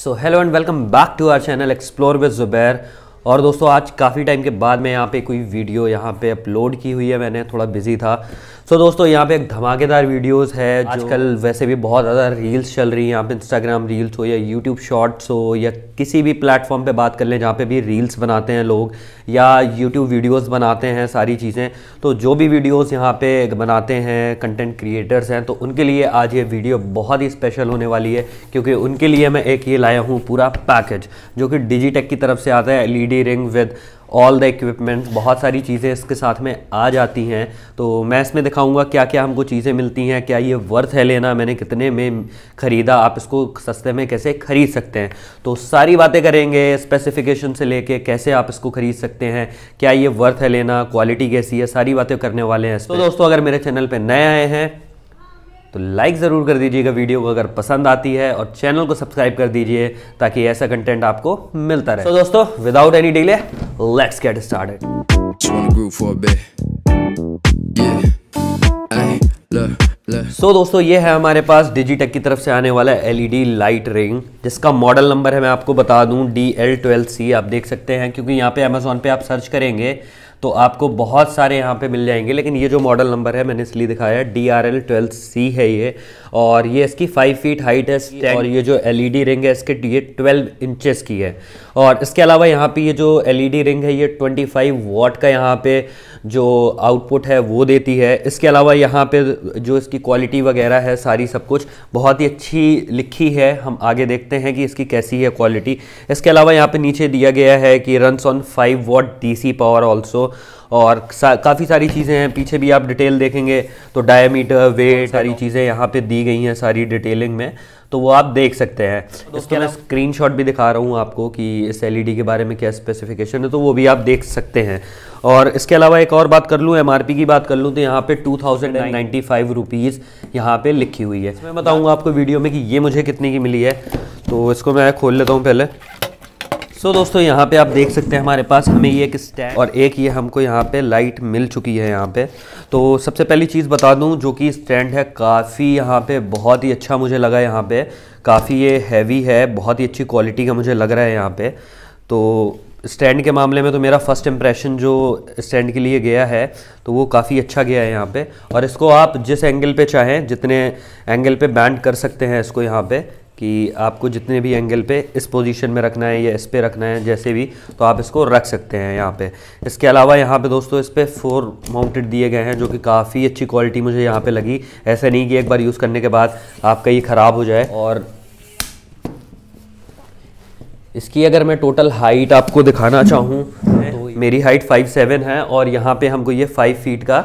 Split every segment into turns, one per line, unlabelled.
So hello and welcome back to our channel Explore with Zubair. और दोस्तों आज काफ़ी टाइम के बाद मैं यहाँ पे कोई वीडियो यहाँ पे अपलोड की हुई है मैंने थोड़ा बिजी था सो so दोस्तों यहाँ पे एक धमाकेदार वीडियोस है आजकल वैसे भी बहुत ज़्यादा रील्स चल रही हैं यहाँ पे इंस्टाग्राम रील्स हो या यूट्यूब शॉर्ट्स हो या किसी भी प्लेटफॉर्म पे बात कर लें जहाँ पे भी रील्स बनाते हैं लोग या यूट्यूब वीडियोज़ बनाते हैं सारी चीज़ें तो जो भी वीडियोज़ यहाँ पर बनाते हैं कंटेंट क्रिएटर्स हैं तो उनके लिए आज ये वीडियो बहुत ही स्पेशल होने वाली है क्योंकि उनके लिए मैं एक ये लाया हूँ पूरा पैकेज जो कि डिजीटेक की तरफ से आता है L D ring with all the equipment बहुत सारी चीज़ें इसके साथ में आ जाती हैं तो मैं इसमें दिखाऊंगा क्या क्या हमको चीज़ें मिलती हैं क्या ये वर्थ है लेना मैंने कितने में ख़रीदा आप इसको सस्ते में कैसे ख़रीद सकते हैं तो सारी बातें करेंगे स्पेसिफिकेशन से लेके कैसे आप इसको ख़रीद सकते हैं क्या ये वर्थ है लेना क्वालिटी कैसी है सारी बातें करने वाले हैं तो दोस्तों अगर मेरे चैनल पर नए आए हैं तो लाइक ज़रूर कर दीजिएगा वीडियो को अगर पसंद आती है और चैनल को सब्सक्राइब कर दीजिए ताकि ऐसा कंटेंट आपको मिलता रहे तो so, दोस्तों without any delay let's get start so so, दोस्तों ये है हमारे पास डिजिटेक की तरफ से आने वाला एलईडी लाइट रिंग जिसका मॉडल नंबर है मैं आपको बता दूं डी एल ट्वेल्व सी आप देख सकते हैं क्योंकि यहाँ पे अमेजोन पे आप सर्च करेंगे तो आपको बहुत सारे यहाँ पे मिल जाएंगे लेकिन ये जो मॉडल नंबर है मैंने इसलिए दिखाया है D R L twelve C है ये और ये इसकी फाइव फीट हाइट है और ये जो एल ई डी रिंग है इसके ये ट्वेल्व इंचेस की है और इसके अलावा यहाँ पे ये जो एलईडी रिंग e है ये 25 वॉट का यहाँ पे जो आउटपुट है वो देती है इसके अलावा यहाँ पे जो इसकी क्वालिटी वगैरह है सारी सब कुछ बहुत ही अच्छी लिखी है हम आगे देखते हैं कि इसकी कैसी है क्वालिटी इसके अलावा यहाँ पे नीचे दिया गया है कि runs on five watt the power also और सा, काफ़ी सारी चीज़ें हैं पीछे भी आप डिटेल देखेंगे तो डायमीटर वेट सारी चीज़ें यहाँ पे दी गई हैं सारी डिटेलिंग में तो वो आप देख सकते हैं तो इसके मैं स्क्रीन भी दिखा रहा हूँ आपको कि इस एल के बारे में क्या स्पेसिफिकेशन है तो वो भी आप देख सकते हैं और इसके अलावा एक और बात कर लूँ एम की बात कर लूँ तो यहाँ पे two thousand and ninety five rupees यहाँ पे लिखी हुई है मैं बताऊँगा आपको वीडियो में कि ये मुझे कितने की मिली है तो इसको मैं खोल लेता हूँ पहले सो so, दोस्तों यहाँ पे आप देख सकते हैं हमारे पास हमें ये एक स्टैंड और एक ये हमको यहाँ पे लाइट मिल चुकी है यहाँ पे तो सबसे पहली चीज़ बता दूँ जो कि स्टैंड है काफ़ी यहाँ पे बहुत ही अच्छा मुझे लगा यहाँ पे काफ़ी ये हैवी है बहुत ही अच्छी क्वालिटी का मुझे लग रहा है यहाँ पे तो स्टैंड के मामले में तो मेरा फर्स्ट इम्प्रेशन जो स्टैंड के लिए गया है तो वो काफ़ी अच्छा गया है यहाँ पे और इसको आप जिस एंगल पे चाहें जितने एंगल पे बैंड कर सकते हैं इसको यहाँ पे कि आपको जितने भी एंगल पे इस पोजीशन में रखना है या इस पे रखना है जैसे भी तो आप इसको रख सकते हैं यहाँ पे इसके अलावा यहाँ पे दोस्तों इस पर फोर माउंटेड दिए गए हैं जो कि काफ़ी अच्छी क्वालिटी मुझे यहाँ पे लगी ऐसा नहीं कि एक बार यूज़ करने के बाद आपका ये ख़राब हो जाए और इसकी अगर मैं टोटल हाइट आपको दिखाना चाहूँ तो मेरी हाइट फाइव सेवन है और यहाँ पर हमको ये फाइव फीट का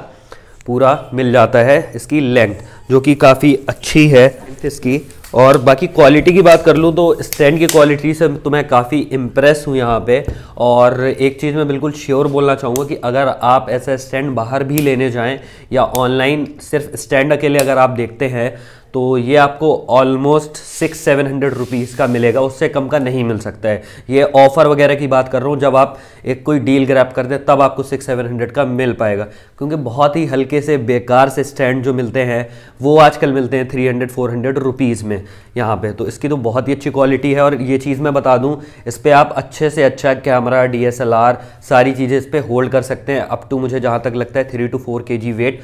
पूरा मिल जाता है इसकी लेंथ जो कि काफ़ी अच्छी है इसकी और बाकी क्वालिटी की बात कर लूँ तो स्टैंड की क्वालिटी से तो मैं काफ़ी इम्प्रेस हूँ यहाँ पे और एक चीज़ मैं बिल्कुल श्योर बोलना चाहूँगा कि अगर आप ऐसा स्टैंड बाहर भी लेने जाएँ या ऑनलाइन सिर्फ स्टैंड अकेले अगर आप देखते हैं तो ये आपको almost six seven hundred rupees का मिलेगा उससे कम का नहीं मिल सकता है ये ऑफ़र वगैरह की बात कर रहा हूँ जब आप एक कोई डील ग्रैप करते हैं तब आपको सिक्स सेवन हंड्रेड का मिल पाएगा क्योंकि बहुत ही हल्के से बेकार से स्टैंड जो मिलते हैं वो आजकल मिलते हैं three hundred four hundred rupees में यहाँ पर तो इसकी तो बहुत ही अच्छी क्वालिटी है और ये चीज़ मैं बता दूँ इस पर आप अच्छे से अच्छा कैमरा डी सारी चीज़ें इस पर होल्ड कर सकते हैं अप टू मुझे जहाँ तक लगता है थ्री टू फोर के वेट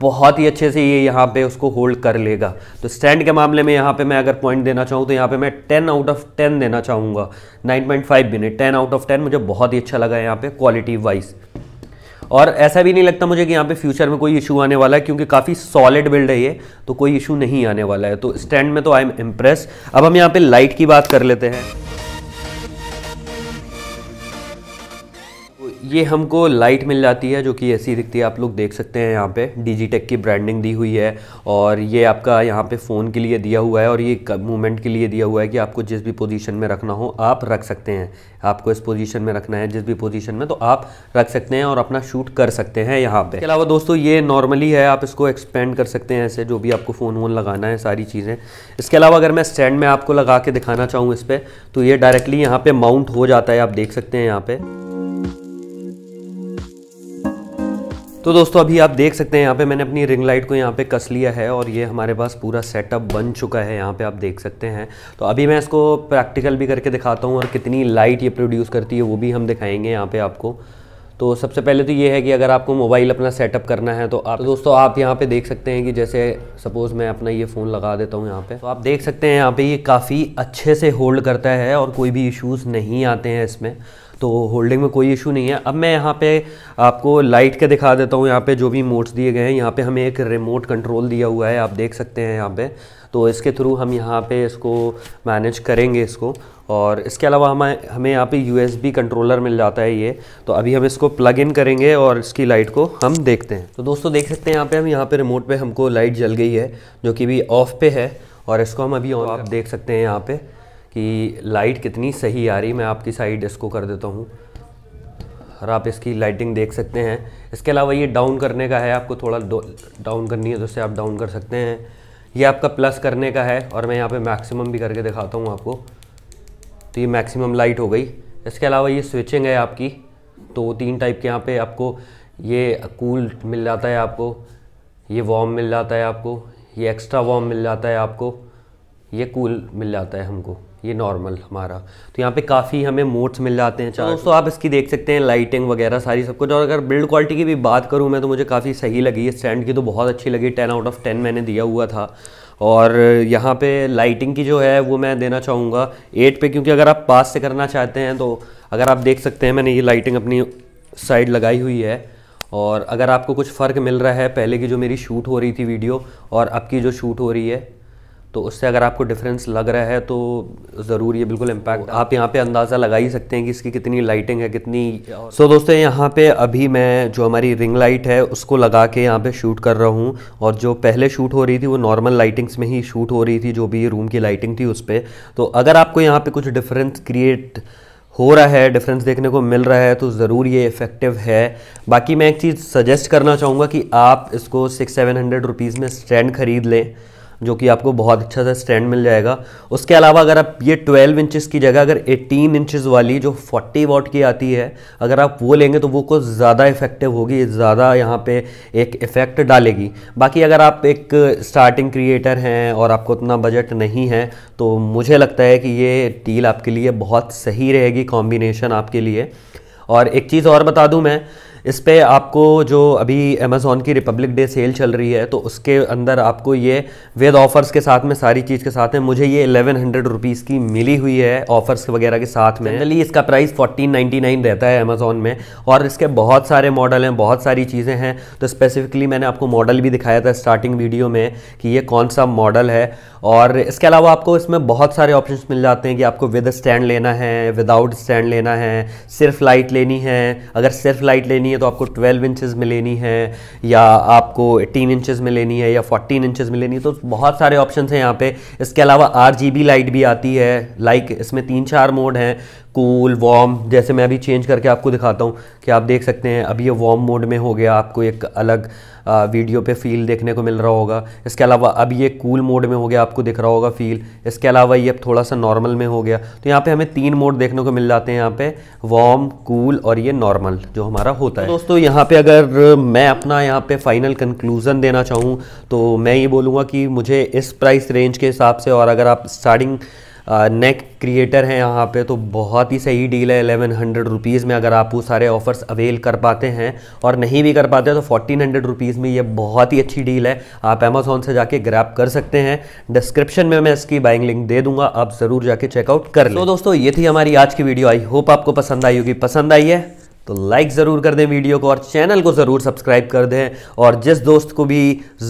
बहुत ही अच्छे से ये यहाँ पे उसको होल्ड कर लेगा तो स्टैंड के मामले में यहाँ पे मैं अगर पॉइंट देना चाहूँ तो यहाँ पे मैं टेन आउट ऑफ टेन देना चाहूँगा फाइव भी नहीं टेन आउट ऑफ टेन मुझे बहुत ही अच्छा लगा यहाँ पे क्वालिटी वाइज और ऐसा भी नहीं लगता मुझे कि यहाँ पे फ्यूचर में कोई इशू आने वाला है क्योंकि काफ़ी सॉलिड बिल्ड है ये तो कोई इशू नहीं आने वाला है तो स्टैंड में तो आई एम इम्प्रेस अब हम यहाँ पे लाइट की बात कर लेते हैं ये हमको लाइट मिल जाती है जो कि ऐसी दिखती है आप लोग देख सकते हैं यहाँ पे डिजीटेक की ब्रांडिंग दी हुई है और ये आपका यहाँ पे फ़ोन के लिए दिया हुआ है और ये मूवमेंट के लिए दिया हुआ है कि आपको जिस भी पोजीशन में रखना हो आप रख सकते हैं आपको इस पोजीशन में रखना है जिस भी पोजीशन में तो आप रख सकते हैं और अपना शूट कर सकते हैं यहाँ पे अलावा दोस्तों ये नॉर्मली है आप इसको एक्सपेंड कर सकते हैं ऐसे जो भी आपको फ़ोन वोन लगाना है सारी चीज़ें इसके अलावा अगर मैं स्टैंड में आपको लगा के दिखाना चाहूँ इस पर तो ये डायरेक्टली यहाँ पर माउंट हो जाता है आप देख सकते हैं यहाँ पर तो दोस्तों अभी आप देख सकते हैं यहाँ पे मैंने अपनी रिंग लाइट को यहाँ पे कस लिया है और ये हमारे पास पूरा सेटअप बन चुका है यहाँ पे आप देख सकते हैं तो अभी मैं इसको प्रैक्टिकल भी करके दिखाता हूँ और कितनी लाइट ये प्रोड्यूस करती है वो भी हम दिखाएंगे यहाँ पे आपको तो सबसे पहले तो ये है कि अगर आपको मोबाइल अपना सेटअप करना है तो आप तो दोस्तों आप यहाँ पे देख सकते हैं कि जैसे सपोज़ मैं अपना ये फ़ोन लगा देता हूँ यहाँ पे तो आप देख सकते हैं यहाँ पे ये काफ़ी अच्छे से होल्ड करता है और कोई भी इश्यूज़ नहीं आते हैं इसमें तो होल्डिंग में कोई इशू नहीं है अब मैं यहाँ पे आपको लाइट के दिखा देता हूँ यहाँ पे जो भी मोड्स दिए गए हैं यहाँ पे हमें एक रिमोट कंट्रोल दिया हुआ है आप देख सकते हैं यहाँ पे तो इसके थ्रू हम यहाँ पे इसको मैनेज करेंगे इसको और इसके अलावा हमें हमें यहाँ पे यू कंट्रोलर मिल जाता है ये तो अभी हम इसको प्लग इन करेंगे और इसकी लाइट को हम देखते हैं तो दोस्तों देख सकते हैं यहाँ पर हम यहाँ पर रिमोट पर हमको लाइट जल गई है जो कि भी ऑफ पे है और इसको हम अभी आप देख सकते हैं यहाँ पर कि लाइट कितनी सही आ रही मैं आपकी साइड इसको कर देता हूँ और आप इसकी लाइटिंग देख सकते हैं इसके अलावा ये डाउन करने का है आपको थोड़ा डाउन करनी है तो उससे आप डाउन कर सकते हैं ये आपका प्लस करने का है और मैं यहाँ पे मैक्सिमम भी करके दिखाता हूँ आपको तो ये मैक्सिमम लाइट हो गई इसके अलावा ये स्विचिंग है आपकी तो तीन टाइप के यहाँ पे आपको ये कूल मिल जाता है आपको ये वार्म मिल जाता है आपको ये एक्स्ट्रा वार्म मिल जाता है आपको ये कूल मिल जाता है हमको ये नॉर्मल हमारा तो यहाँ पे काफ़ी हमें मोड्स मिल जाते हैं चार दोस्तों आप इसकी देख सकते हैं लाइटिंग वगैरह सारी सब कुछ और अगर बिल्ड क्वालिटी की भी बात करूँ मैं तो मुझे काफ़ी सही लगी ये स्टैंड की तो बहुत अच्छी लगी टेन आउट ऑफ टेन मैंने दिया हुआ था और यहाँ पे लाइटिंग की जो है वो मैं देना चाहूँगा एट पे क्योंकि अगर आप पास से करना चाहते हैं तो अगर आप देख सकते हैं मैंने ये लाइटिंग अपनी साइड लगाई हुई है और अगर आपको कुछ फ़र्क मिल रहा है पहले की जो मेरी शूट हो रही थी वीडियो और अब की जो शूट हो रही है तो उससे अगर आपको डिफरेंस लग रहा है तो ज़रूर ये बिल्कुल इम्पैक्ट तो आप यहाँ पे अंदाज़ा लगा ही सकते हैं कि इसकी कितनी लाइटिंग है कितनी सो so, दोस्तों यहाँ पे अभी मैं जो हमारी रिंग लाइट है उसको लगा के यहाँ पे शूट कर रहा हूँ और जो पहले शूट हो रही थी वो नॉर्मल लाइटिंग्स में ही शूट हो रही थी जो भी रूम की लाइटिंग थी उस पर तो अगर आपको यहाँ पर कुछ डिफरेंस क्रिएट हो रहा है डिफरेंस देखने को मिल रहा है तो ज़रूर ये इफ़ेक्टिव है बाकी मैं एक चीज़ सजेस्ट करना चाहूँगा कि आप इसको सिक्स सेवन हंड्रेड रुपीज़ में स्टैंड ख़रीद लें जो कि आपको बहुत अच्छा सा स्टैंड मिल जाएगा उसके अलावा अगर आप ये 12 इंचेस की जगह अगर 18 इंचेस वाली जो 40 वॉट की आती है अगर आप वो लेंगे तो वो कुछ ज़्यादा इफेक्टिव होगी ज़्यादा यहाँ पे एक इफ़ेक्ट डालेगी बाकी अगर आप एक स्टार्टिंग क्रिएटर हैं और आपको उतना बजट नहीं है तो मुझे लगता है कि ये टील आपके लिए बहुत सही रहेगी कॉम्बिनेशन आपके लिए और एक चीज़ और बता दूँ मैं इस पर आपको जो अभी अमेज़ोन की रिपब्लिक डे सेल चल रही है तो उसके अंदर आपको ये विद ऑफ़र्स के साथ में सारी चीज़ के साथ में मुझे ये एलेवन हंड्रेड रुपीज़ की मिली हुई है ऑफ़र्स वगैरह के साथ में जनरली इसका प्राइस फोर्टीन नाइन्टी नाइन रहता है अमेज़ोन में और इसके बहुत सारे मॉडल हैं बहुत सारी चीज़ें हैं तो स्पेसिफिकली मैंने आपको मॉडल भी दिखाया था स्टार्टिंग वीडियो में कि ये कौन सा मॉडल है और इसके अलावा आपको इसमें बहुत सारे ऑप्शन मिल जाते हैं कि आपको विद स्टैंड लेना है विदाउट स्टैंड लेना है सिर्फ लाइट लेनी है अगर सिर्फ लाइट लेनी है है तो आपको 12 इंचेस में लेनी है या आपको 18 इंचेस में लेनी है या 14 इंचेस में लेनी है तो बहुत सारे ऑप्शन हैं यहाँ पे इसके अलावा आर लाइट भी आती है लाइक इसमें तीन चार मोड हैं कूल वार्म जैसे मैं अभी चेंज करके आपको दिखाता हूँ कि आप देख सकते हैं अभी ये वार्म मोड में हो गया आपको एक अलग वीडियो पे फील देखने को मिल रहा होगा इसके अलावा अब ये कूल मोड में हो गया आपको दिख रहा होगा फील इसके अलावा ये अब थोड़ा सा नॉर्मल में हो गया तो यहाँ पे हमें तीन मोड देखने को मिल जाते हैं यहाँ पे वार्म कूल और ये नॉर्मल जो हमारा होता तो है दोस्तों यहाँ पे अगर मैं अपना यहाँ पे फाइनल कंक्लूज़न देना चाहूँ तो मैं ये बोलूँगा कि मुझे इस प्राइस रेंज के हिसाब से और अगर आप स्टार्टिंग नेक क्रिएटर हैं यहाँ पे तो बहुत ही सही डील है एलेवन हंड्रेड रुपीज़ में अगर आप वो सारे ऑफर्स अवेल कर पाते हैं और नहीं भी कर पाते तो फोर्टीन हंड्रेड रुपीज़ में ये बहुत ही अच्छी डील है आप अमेज़ोन से जाके ग्रैप कर सकते हैं डिस्क्रिप्शन में मैं इसकी बाइंग लिंक दे दूंगा आप ज़रूर जाके चेकआउट कर लो तो दोस्तों ये थी हमारी आज की वीडियो आई होप आपको पसंद आई होगी पसंद आई है तो लाइक ज़रूर कर दें वीडियो को और चैनल को ज़रूर सब्सक्राइब कर दें और जिस दोस्त को भी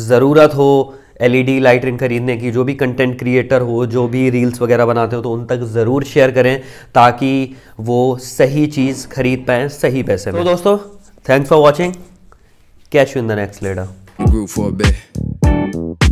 ज़रूरत हो एलईडी लाइट रिंग खरीदने की जो भी कंटेंट क्रिएटर हो जो भी रील्स वगैरह बनाते हो तो उन तक ज़रूर शेयर करें ताकि वो सही चीज़ खरीद पाए सही पैसे में तो दोस्तों thanks for watching catch you in the next letter